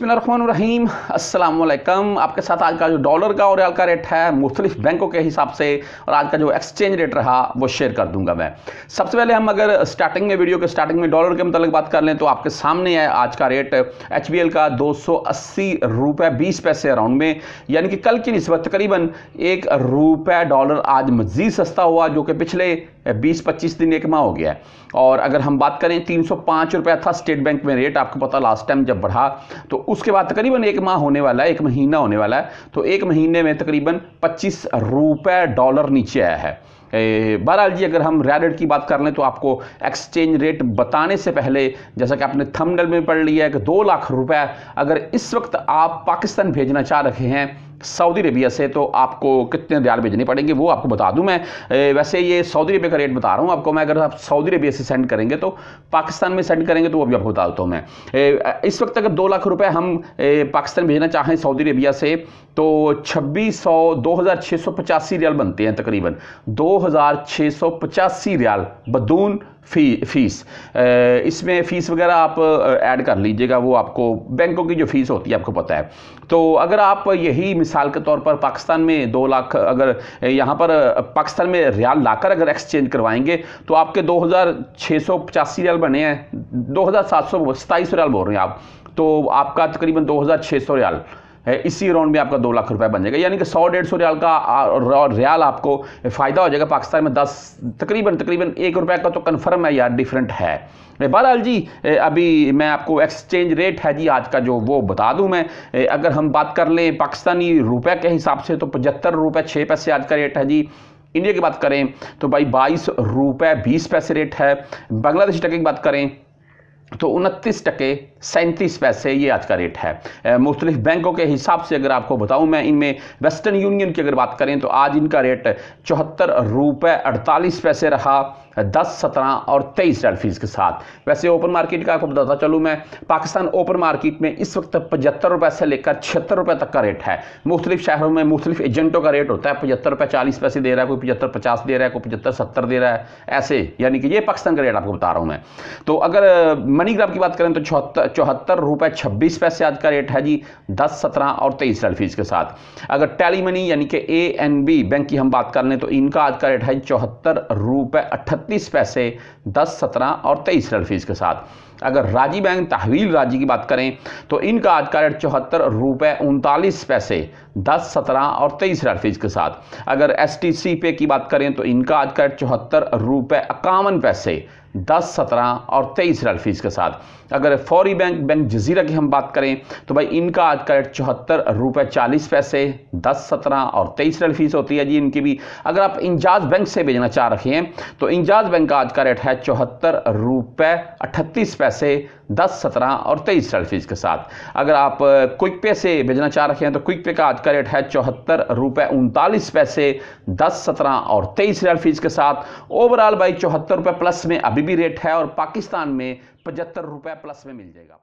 बसमीम अल्लाम आपके साथ आज का जो डॉलर का और रियाल का रेट है मुख्तलिफ बैंकों के हिसाब से और आज का जो एक्सचेंज रेट रहा वो शेयर कर दूंगा मैं सबसे पहले हम अगर स्टार्टिंग में वीडियो के स्टार्टिंग में डॉलर के मतलब बात कर लें तो आपके सामने है आज का रेट एच का दो सौ अस्सी रुपये बीस पैसे अराउंड में यानी कि कल की नस्बत तकरीबन एक रुपये डॉलर आज मजीद सस्ता हुआ जो कि पिछले बीस पच्चीस दिन एक माह हो गया है और अगर हम बात करें तीन सौ पाँच रुपया था स्टेट बैंक में रेट आपको पता लास्ट टाइम जब बढ़ा तो उसके बाद तकरीबन एक माह होने वाला है एक महीना होने वाला है तो एक महीने में तकरीबन पच्चीस रुपए डॉलर नीचे आया है बहरहाल जी अगर हम रेड की बात कर लें तो आपको एक्सचेंज रेट बताने से पहले जैसा कि आपने थंबनेल में पढ़ लिया है कि दो लाख रुपए अगर इस वक्त आप पाकिस्तान भेजना चाह रहे हैं सऊदी अरेबिया से तो आपको कितने रियाल भेजने पड़ेंगे वो आपको बता दूं मैं वैसे ये सऊदी अरेबिया का रेट बता रहा हूँ आपको मैं अगर आप सऊदी अरेबिया से सेंड करेंगे तो पाकिस्तान में सेंड करेंगे तो वो भी आपको बता देता हूँ मैं इस वक्त अगर दो लाख रुपए हम पाकिस्तान भेजना चाहें सऊदी अरेबिया से तो छब्बीस सौ दो हज़ार छः सौ पचासी रियाल बनते हैं तकरीबन दो हज़ार छः सौ पचासी रियाल बदून फी फीस इसमें फ़ीस वगैरह आप ऐड कर लीजिएगा वो आपको बैंकों की जो फ़ीस होती है आपको पता है तो अगर आप यही मिसाल के तौर पर पाकिस्तान में दो लाख अगर यहाँ पर पाकिस्तान में रियाल लाकर अगर एक्सचेंज करवाएंगे तो आपके दो हज़ार छः सौ पचासी रियाल बने हैं दो हज़ार सात सौ सताईस रियाल बोल रहे हैं आप तो आपका तकरीबन दो हज़ार छः सौ रियाल इसी राउंड में आपका दो लाख रुपये बन जाएगा यानी कि सौ डेढ़ सौ रियाल का रियाल आपको फ़ायदा हो जाएगा पाकिस्तान में दस तकरीबन तकरीबन एक रुपये का तो कन्फर्म है यार डिफरेंट है बहरहाल जी अभी मैं आपको एक्सचेंज रेट है जी आज का जो वो बता दूं मैं अगर हम बात कर लें पाकिस्तानी रुपए के हिसाब से तो पचहत्तर रुपये छः पैसे आज का रेट है जी इंडिया की बात करें तो भाई बाईस रुपये बीस पैसे रेट है बांग्लादेशी टके की बात करें तो उनतीस टके सैंतीस पैसे ये आज का रेट है मुख्तलिफ बैंकों के हिसाब से अगर आपको बताऊं मैं इनमें वेस्टर्न यूनियन की अगर बात करें तो आज इनका रेट चौहत्तर रुपये अड़तालीस पैसे रहा दस सत्रह और तेईस डेल्फीज के साथ वैसे ओपन मार्केट का आपको बताता चलूँ मैं पाकिस्तान ओपन मार्केट में इस वक्त पचहत्तर रुपए से लेकर छिहत्तर रुपए तक का रेट है मुख्तलिफ शहरों में मुख्तलिफ एजेंटों का रेट होता है पचहत्तर रुपए चालीस पैसे दे रहा है कोई पचहत्तर पचास दे रहा है कोई पचहत्तर सत्तर दे रहा है ऐसे यानी कि ये पाकिस्तान का रेट आपको बता रहा हूँ मैं तो अगर मनीग्राम की बात करें तो चौहत्तर चौहत्तर रुपए छब्बीस पैसे आज का रेट है जी दस सत्रह और तेईस डेल्फीज के साथ अगर टेली मनी यानी कि ए एन बी बैंक की हम बात कर लें तो इनका आज का रेट है चौहत्तर रुपए अठहत्तर छत्तीस पैसे दस सत्रह और तेईस ऋण फीस के साथ अगर राजी बैंक तहवील राजी की बात करें तो इनका आज का रेट चौहत्तर रुपये उनतालीस पैसे दस सत्रह और तेईस ऋण फीस के साथ अगर एस टी सी पे की बात करें तो इनका आज का रेट चौहत्तर रुपये इक्यावन पैसे दस सत्रह और तेईस रियाल फीस के साथ अगर फौरी बैंक बैंक जजीरा की हम बात करें तो भाई इनका आज का रेट चौहत्तर रुपये चालीस पैसे दस सत्रह और तेईस रियाल फीस होती है जी इनकी भी अगर आप इंजाज बैंक से भेजना चाह रखे हैं तो इंजाज बैंक का आज का रेट है चौहत्तर रुपये अट्ठतीस पैसे दस सत्रह और तेईस रियाल फीस के साथ अगर आप क्विक पे से भेजना चाह रहे हैं तो क्विक पे का आज का रेट है चौहत्तर रुपये उनतालीस पैसे दस सत्रह और तेईस रियाल फीस के साथ ओवरऑल भाई चौहत्तर रुपये प्लस में अभी अभी भी रेट है और पाकिस्तान में पचहत्तर रुपये प्लस में मिल जाएगा